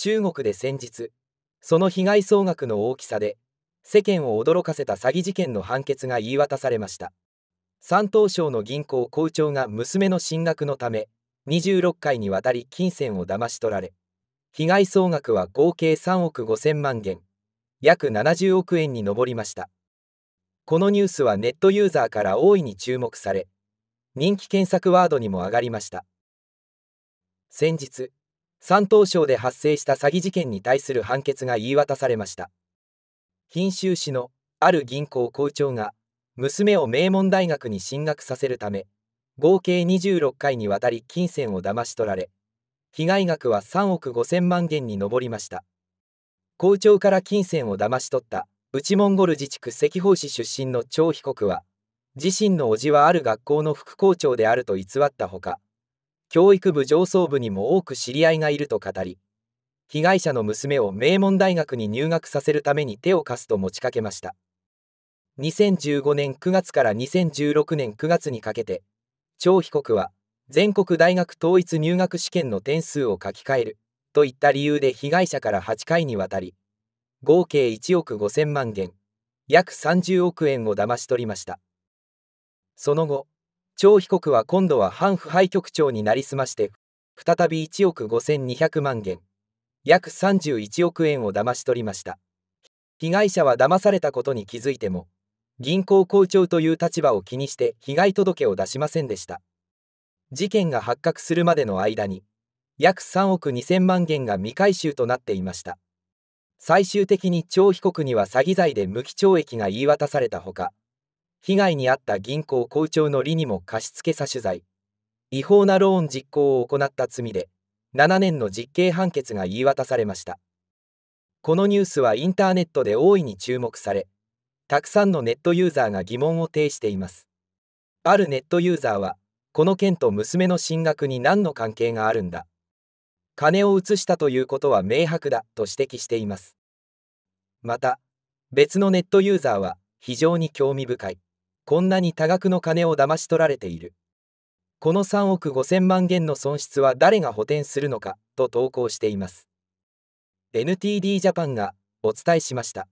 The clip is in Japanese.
中国で先日その被害総額の大きさで世間を驚かせた詐欺事件の判決が言い渡されました山東省の銀行校長が娘の進学のため26回にわたり金銭を騙し取られ被害総額は合計3億5000万元約70億円に上りましたこのニュースはネットユーザーから大いに注目され人気検索ワードにも上がりました先日山東省で発生した詐欺事件に対する判決が言い渡されました賓州市のある銀行校長が娘を名門大学に進学させるため合計26回にわたり金銭を騙し取られ被害額は3億5000万元に上りました校長から金銭を騙し取った内モンゴル自治区赤報市出身の張被告は自身の叔父はある学校の副校長であると偽ったほか教育部上層部にも多く知り合いがいると語り被害者の娘を名門大学に入学させるために手を貸すと持ちかけました2015年9月から2016年9月にかけて張被告は全国大学統一入学試験の点数を書き換えるといった理由で被害者から8回にわたり合計1億5000万元約30億円を騙し取りましたその後張被告は今度は反腐敗局長になりすまして、再び1億5200万元、約31億円を騙し取りました。被害者は騙されたことに気づいても、銀行校長という立場を気にして被害届を出しませんでした。事件が発覚するまでの間に、約3億2000万元が未回収となっていました。最終的に張被告には詐欺罪で無期懲役が言い渡されたほか、被害に遭った銀行校長の理にも貸付差取材違法なローン実行を行った罪で7年の実刑判決が言い渡されましたこのニュースはインターネットで大いに注目されたくさんのネットユーザーが疑問を呈していますあるネットユーザーはこの件と娘の進学に何の関係があるんだ金を移したということは明白だと指摘していますまた別のネットユーザーは非常に興味深いこんなに多額の金を騙し取られている。この3億5000万元の損失は誰が補填するのかと投稿しています。NTD ジャパンがお伝えしました。